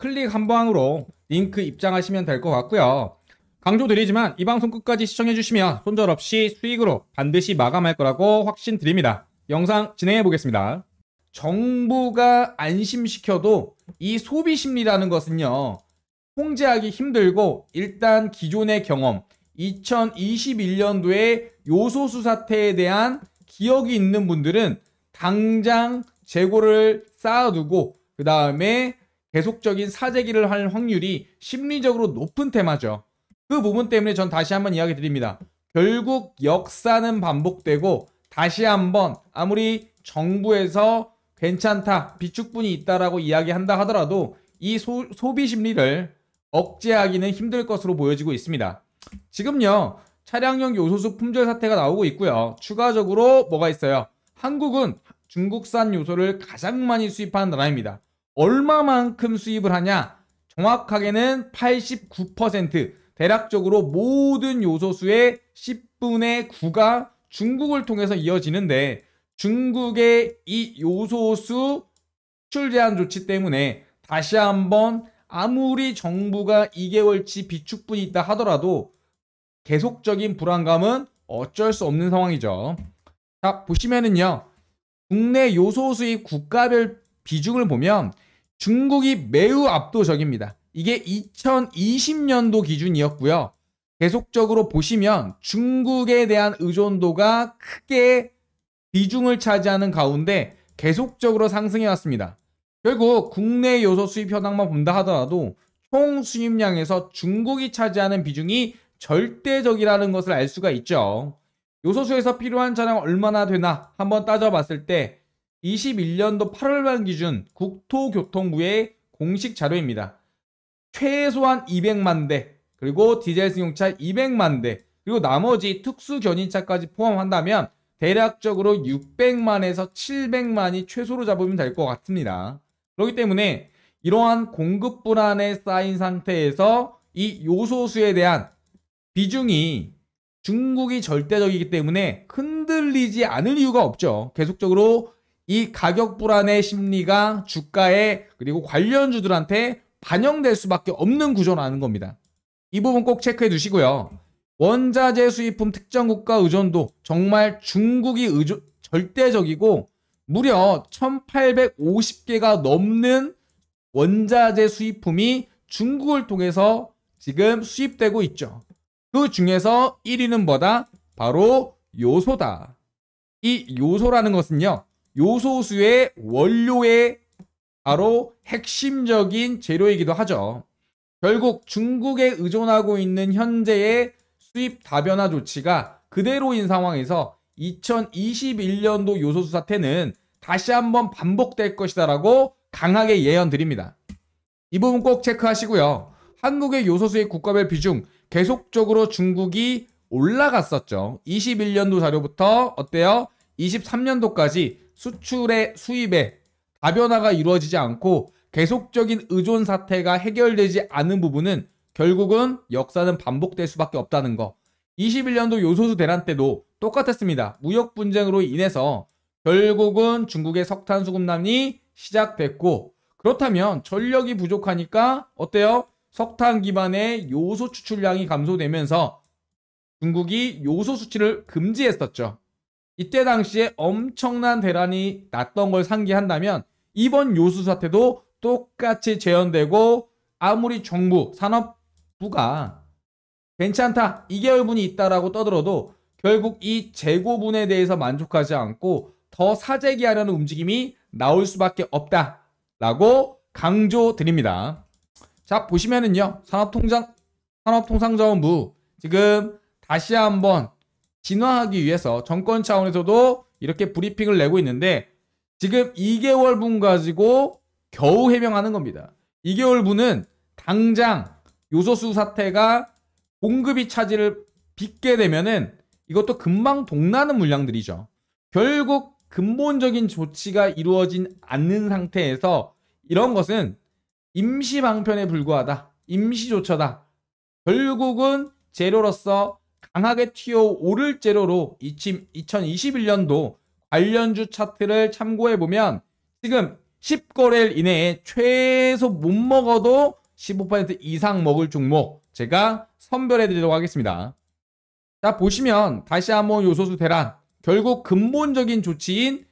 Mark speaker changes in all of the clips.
Speaker 1: 클릭 한 방으로 링크 입장하시면 될 것 같고요. 강조드리지만 이 방송 끝까지 시청해주시면 손절 없이 수익으로 반드시 마감할 거라고 확신드립니다. 영상 진행해 보겠습니다. 정부가 안심시켜도 이 소비 심리라는 것은요. 통제하기 힘들고 일단 기존의 경험 2021년도에 요소수 사태에 대한 기억이 있는 분들은 당장 재고를 쌓아두고 그 다음에 계속적인 사재기를 할 확률이 심리적으로 높은 테마죠. 그 부분 때문에 전 다시 한번 이야기 드립니다. 결국 역사는 반복되고 다시 한번 아무리 정부에서 괜찮다, 비축분이 있다라고 이야기한다 하더라도 이 소, 소비 심리를 억제하기는 힘들 것으로 보여지고 있습니다. 지금요, 차량용 요소수 품절 사태가 나오고 있고요. 추가적으로 뭐가 있어요? 한국은 중국산 요소를 가장 많이 수입하는 나라입니다. 얼마만큼 수입을 하냐? 정확하게는 89% 대략적으로 모든 요소수의 10분의 9가 중국을 통해서 이어지는데 중국의 이 요소수 수출 제한 조치 때문에 다시 한번 아무리 정부가 2개월치 비축분이 있다 하더라도 계속적인 불안감은 어쩔 수 없는 상황이죠. 자, 보시면은요. 국내 요소수입 국가별 비중을 보면 중국이 매우 압도적입니다. 이게 2020년도 기준이었고요. 계속적으로 보시면 중국에 대한 의존도가 크게 비중을 차지하는 가운데 계속적으로 상승해 왔습니다. 결국 국내 요소 수입 현황만 본다 하더라도 총 수입량에서 중국이 차지하는 비중이 절대적이라는 것을 알 수가 있죠. 요소수에서 필요한 차량 얼마나 되나 한번 따져봤을 때 21년도 8월말 기준 국토교통부의 공식 자료입니다. 최소한 200만 대, 그리고 디젤 승용차 200만 대, 그리고 나머지 특수 견인차까지 포함한다면 대략적으로 600만에서 700만이 최소로 잡으면 될 것 같습니다. 그렇기 때문에 이러한 공급 불안에 쌓인 상태에서 이 요소수에 대한 비중이 중국이 절대적이기 때문에 흔들리지 않을 이유가 없죠. 계속적으로 이 가격 불안의 심리가 주가에 그리고 관련주들한테 반영될 수밖에 없는 구조라는 겁니다. 이 부분 꼭 체크해 두시고요. 원자재 수입품 특정 국가 의존도 정말 중국이 의존, 절대적이고 무려 1850개가 넘는 원자재 수입품이 중국을 통해서 지금 수입되고 있죠. 그 중에서 1위는 뭐다? 바로 요소다. 이 요소라는 것은요. 요소수의 원료의 바로 핵심적인 재료이기도 하죠. 결국 중국에 의존하고 있는 현재의 수입 다변화 조치가 그대로인 상황에서 2021년도 요소수 사태는 다시 한번 반복될 것이다라고 강하게 예언드립니다. 이 부분 꼭 체크하시고요. 한국의 요소수의 국가별 비중 계속적으로 중국이 올라갔었죠. 21년도 자료부터 어때요? 23년도까지 수출의 수입에 다변화가 이루어지지 않고 계속적인 의존 사태가 해결되지 않은 부분은 결국은 역사는 반복될 수밖에 없다는 거. 21년도 요소수 대란 때도 똑같았습니다. 무역 분쟁으로 인해서 결국은 중국의 석탄 수급난이 시작됐고 그렇다면 전력이 부족하니까 어때요? 석탄 기반의 요소 추출량이 감소되면서 중국이 요소 수출을 금지했었죠. 이때 당시에 엄청난 대란이 났던 걸 상기한다면 이번 요수 사태도 똑같이 재현되고 아무리 정부, 산업부가 괜찮다, 2개월분이 있다라고 떠들어도 결국 이 재고분에 대해서 만족하지 않고 더 사재기 하려는 움직임이 나올 수밖에 없다라고 강조드립니다. 자, 보시면은요. 산업통장, 산업통상자원부 지금 다시 한번 진화하기 위해서 정권 차원에서도 이렇게 브리핑을 내고 있는데 지금 2개월분 가지고 겨우 해명하는 겁니다. 2개월분은 당장 요소수 사태가 공급이 차질을 빚게 되면은 이것도 금방 동나는 물량들이죠. 결국 근본적인 조치가 이루어진 않는 상태에서 이런 것은 임시 방편에 불과하다. 임시조처다. 결국은 재료로서 강하게 튀어오를 재료로 2021년도 관련주 차트를 참고해보면 지금 10거래일 이내에 최소 못 먹어도 15% 이상 먹을 종목 제가 선별해드리도록 하겠습니다. 자 보시면 다시 한번 요소수 대란 결국 근본적인 조치인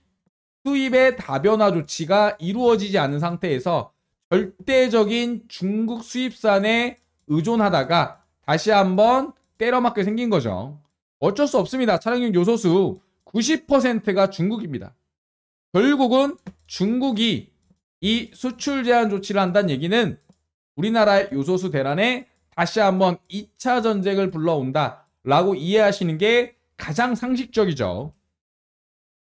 Speaker 1: 수입의 다변화 조치가 이루어지지 않은 상태에서 절대적인 중국 수입산에 의존하다가 다시 한번 때려 맞게 생긴 거죠. 어쩔 수 없습니다. 차량용 요소수 90%가 중국입니다. 결국은 중국이 이 수출 제한 조치를 한다는 얘기는 우리나라의 요소수 대란에 다시 한번 2차 전쟁을 불러온다 라고 이해하시는 게 가장 상식적이죠.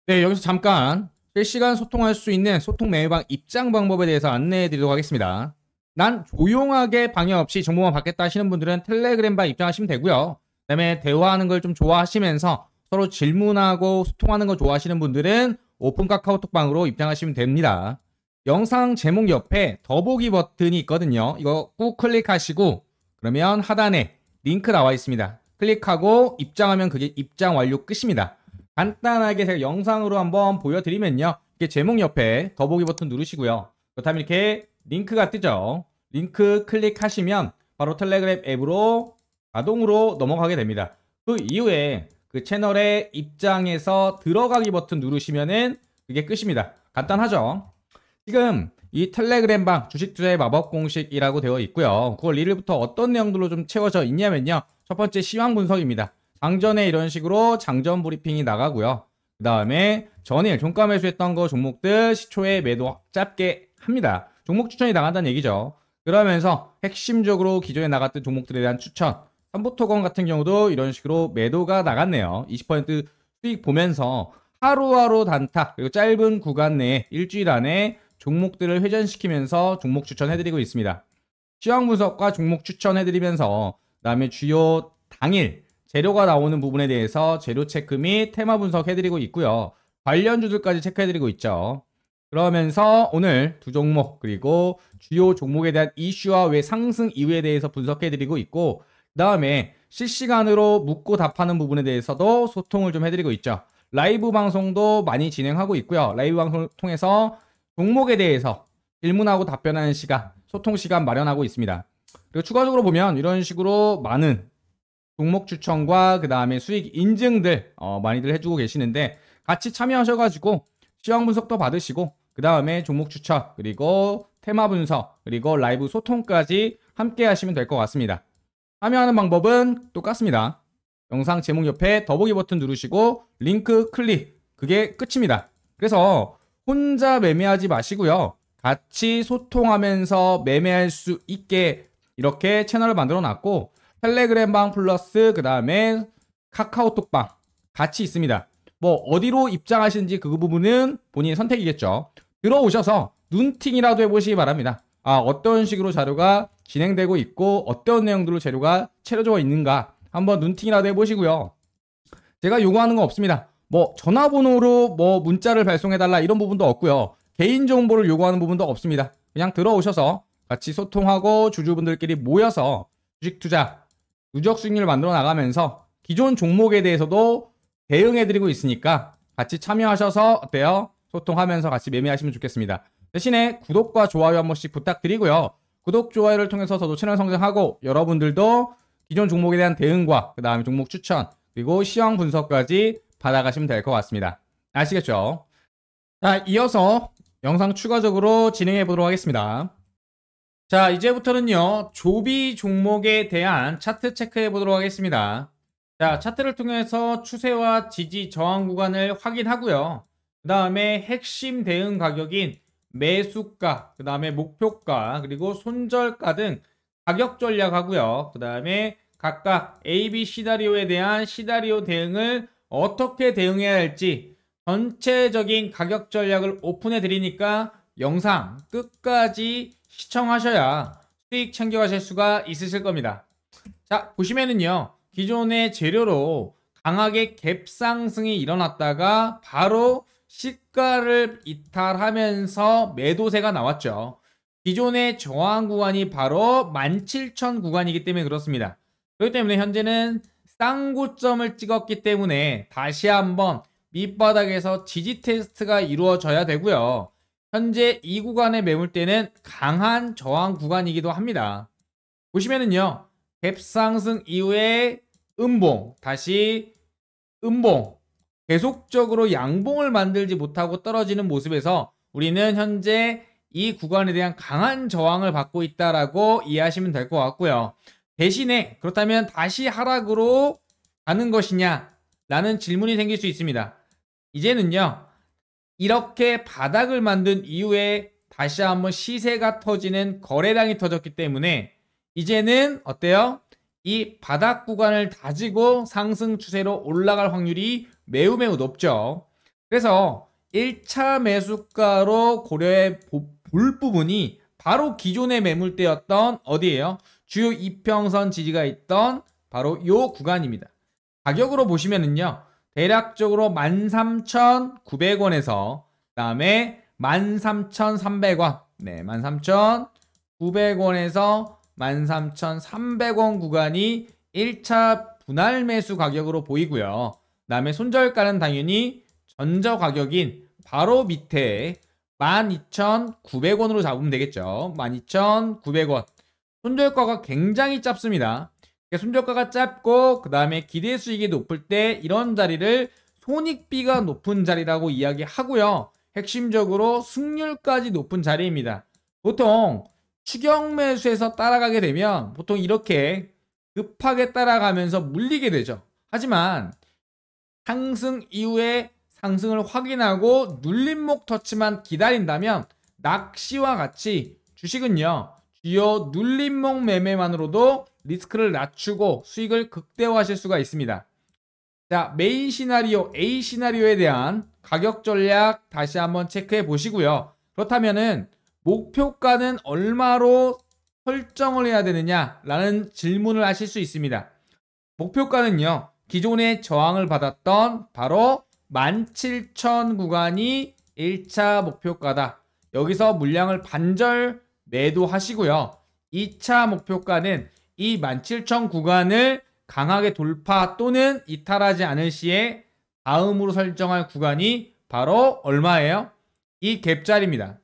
Speaker 1: 네, 여기서 잠깐 실시간 소통할 수 있는 소통 메일방 입장 방법에 대해서 안내해 드리도록 하겠습니다. 난 조용하게 방해 없이 정보만 받겠다 하시는 분들은 텔레그램 바 입장하시면 되고요. 그다음에 대화하는 걸 좀 좋아하시면서 서로 질문하고 소통하는 거 좋아하시는 분들은 오픈 카카오톡방으로 입장하시면 됩니다. 영상 제목 옆에 더보기 버튼이 있거든요. 이거 꾹 클릭하시고 그러면 하단에 링크 나와 있습니다. 클릭하고 입장하면 그게 입장 완료 끝입니다. 간단하게 제가 영상으로 한번 보여드리면요. 이게 제목 옆에 더보기 버튼 누르시고요. 그렇다면 이렇게 링크가 뜨죠. 링크 클릭하시면 바로 텔레그램 앱으로 자동으로 넘어가게 됩니다. 그 이후에 그채널의입장에서 들어가기 버튼 누르시면은 그게 끝입니다. 간단하죠? 지금 이 텔레그램 방 주식투자의 마법 공식이라고 되어 있고요. 그걸 1일부터 어떤 내용들로 좀 채워져 있냐면요. 첫 번째 시황 분석입니다. 장전에 이런 식으로 장전 브리핑이 나가고요. 그 다음에 전일 종가 매수했던 거 종목들 시초에 매도 짧게 합니다. 종목 추천이 나간다는 얘기죠. 그러면서 핵심적으로 기존에 나갔던 종목들에 대한 추천 삼보토건 같은 경우도 이런 식으로 매도가 나갔네요. 20% 수익 보면서 하루하루 단타 그리고 짧은 구간 내에 일주일 안에 종목들을 회전시키면서 종목 추천해드리고 있습니다. 시황 분석과 종목 추천해드리면서 그다음에 주요 당일 재료가 나오는 부분에 대해서 재료 체크 및 테마 분석해드리고 있고요. 관련주들까지 체크해드리고 있죠. 그러면서 오늘 두 종목 그리고 주요 종목에 대한 이슈와 왜 상승 이유에 대해서 분석해드리고 있고 그 다음에 실시간으로 묻고 답하는 부분에 대해서도 소통을 좀 해드리고 있죠. 라이브 방송도 많이 진행하고 있고요. 라이브 방송을 통해서 종목에 대해서 질문하고 답변하는 시간, 소통 시간 마련하고 있습니다. 그리고 추가적으로 보면 이런 식으로 많은 종목 추천과 그 다음에 수익 인증들 어, 많이들 해주고 계시는데 같이 참여하셔가지고 시황 분석도 받으시고 그 다음에 종목 추천, 그리고 테마 분석, 그리고 라이브 소통까지 함께 하시면 될 것 같습니다. 참여하는 방법은 똑같습니다. 영상 제목 옆에 더보기 버튼 누르시고 링크 클릭, 그게 끝입니다. 그래서 혼자 매매하지 마시고요. 같이 소통하면서 매매할 수 있게 이렇게 채널을 만들어 놨고 텔레그램방 플러스 그 다음에 카카오톡방 같이 있습니다. 뭐 어디로 입장하시는지 그 부분은 본인 의 선택이겠죠. 들어오셔서 눈팅이라도 해보시기 바랍니다. 아, 어떤 식으로 자료가 진행되고 있고 어떤 내용들로 재료가 채려져 있는가 한번 눈팅이라도 해보시고요. 제가 요구하는 건 없습니다. 뭐 전화번호로 뭐 문자를 발송해달라 이런 부분도 없고요. 개인정보를 요구하는 부분도 없습니다. 그냥 들어오셔서 같이 소통하고 주주분들끼리 모여서 주식 투자, 누적 수익률 만들어 나가면서 기존 종목에 대해서도 대응해드리고 있으니까 같이 참여하셔서 어때요? 소통하면서 같이 매매하시면 좋겠습니다. 대신에 구독과 좋아요 한 번씩 부탁드리고요. 구독, 좋아요를 통해서 저도 채널 성장하고 여러분들도 기존 종목에 대한 대응과 그 다음에 종목 추천 그리고 시황 분석까지 받아가시면 될 것 같습니다. 아시겠죠? 자, 이어서 영상 추가적으로 진행해 보도록 하겠습니다. 자, 이제부터는요. 조비 종목에 대한 차트 체크해 보도록 하겠습니다. 자, 차트를 통해서 추세와 지지 저항 구간을 확인하고요. 그 다음에 핵심 대응 가격인 매수가, 그 다음에 목표가, 그리고 손절가 등 가격 전략하고요. 그 다음에 각각 A, B 시나리오에 대한 시나리오 대응을 어떻게 대응해야 할지 전체적인 가격 전략을 오픈해 드리니까 영상 끝까지 시청하셔야 수익 챙겨가실 수가 있으실 겁니다. 자 보시면은요 기존의 재료로 강하게 갭 상승이 일어났다가 바로 시가를 이탈하면서 매도세가 나왔죠. 기존의 저항 구간이 바로 17,000 구간이기 때문에 그렇습니다. 그렇기 때문에 현재는 쌍고점을 찍었기 때문에 다시 한번 밑바닥에서 지지 테스트가 이루어져야 되고요. 현재 이 구간의 매물대는 강한 저항 구간이기도 합니다. 보시면은요. 갭 상승 이후에 음봉 다시 음봉 계속적으로 양봉을 만들지 못하고 떨어지는 모습에서 우리는 현재 이 구간에 대한 강한 저항을 받고 있다라고 이해하시면 될 것 같고요. 대신에 그렇다면 다시 하락으로 가는 것이냐 라는 질문이 생길 수 있습니다. 이제는요. 이렇게 바닥을 만든 이후에 다시 한번 시세가 터지는 거래량이 터졌기 때문에 이제는 어때요? 이 바닥 구간을 다지고 상승 추세로 올라갈 확률이 매우 매우 높죠. 그래서 1차 매수가로 고려해 볼 부분이 바로 기존의 매물대였던 어디예요? 주요 이평선 지지가 있던 바로 이 구간입니다. 가격으로 보시면은요. 대략적으로 13,900원에서 그다음에 13,300원. 네, 13,900원에서 13,300원 구간이 1차 분할 매수 가격으로 보이고요. 남의 손절가는 당연히 전저 가격인 바로 밑에 12,900원으로 잡으면 되겠죠. 12,900원. 손절가가 굉장히 짧습니다. 그러니까 손절가가 짧고 그 다음에 기대 수익이 높을 때 이런 자리를 손익비가 높은 자리라고 이야기하고요. 핵심적으로 승률까지 높은 자리입니다. 보통 추경 매수에서 따라가게 되면 보통 이렇게 급하게 따라가면서 물리게 되죠. 하지만 상승 이후에 상승을 확인하고 눌림목 터치만 기다린다면 낚시와 같이 주식은요. 주요 눌림목 매매만으로도 리스크를 낮추고 수익을 극대화하실 수가 있습니다. 자, 메인 시나리오 A 시나리오에 대한 가격 전략 다시 한번 체크해 보시고요. 그렇다면은 목표가는 얼마로 설정을 해야 되느냐라는 질문을 하실 수 있습니다. 목표가는요. 기존에 저항을 받았던 바로 17,000 구간이 1차 목표가다. 여기서 물량을 반절 매도하시고요. 2차 목표가는 이 17,000 구간을 강하게 돌파 또는 이탈하지 않을 시에 다음으로 설정할 구간이 바로 얼마예요? 이 갭자리입니다.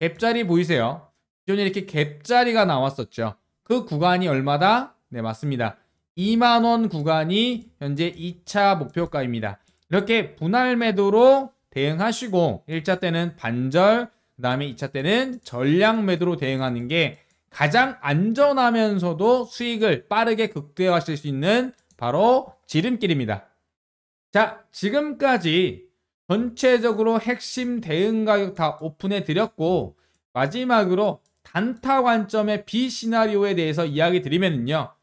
Speaker 1: 갭자리 보이세요? 기존에 이렇게 갭자리가 나왔었죠. 그 구간이 얼마다? 네, 맞습니다. 2만원 구간이 현재 2차 목표가입니다. 이렇게 분할 매도로 대응하시고 1차 때는 반절, 그 다음에 2차 때는 전량 매도로 대응하는 게 가장 안전하면서도 수익을 빠르게 극대화하실 수 있는 바로 지름길입니다. 자, 지금까지 전체적으로 핵심 대응 가격 다 오픈해 드렸고 마지막으로 단타 관점의 B 시나리오에 대해서 이야기 드리면요.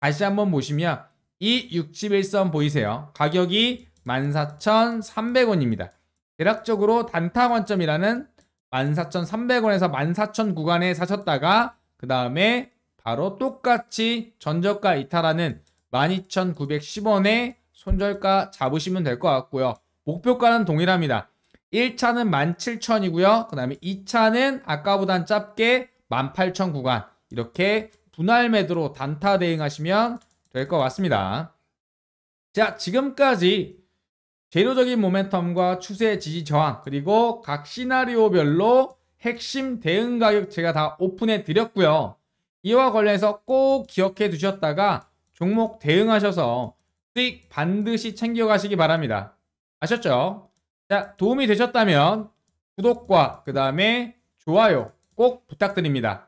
Speaker 1: 다시 한번 보시면 이 61선 보이세요? 가격이 14,300원입니다. 대략적으로 단타 관점이라는 14,300원에서 14,000 구간에 사셨다가 그 다음에 바로 똑같이 전저가 이탈하는 12,910원에 손절가 잡으시면 될 것 같고요. 목표가는 동일합니다. 1차는 17,000이고요. 그 다음에 2차는 아까보단 짧게 18,000 구간 이렇게 분할 매도로 단타 대응하시면 될 것 같습니다. 자, 지금까지 재료적인 모멘텀과 추세 지지 저항 그리고 각 시나리오별로 핵심 대응 가격 제가 다 오픈해 드렸고요. 이와 관련해서 꼭 기억해 두셨다가 종목 대응하셔서 수익 반드시 챙겨가시기 바랍니다. 아셨죠? 자, 도움이 되셨다면 구독과 그 다음에 좋아요 꼭 부탁드립니다.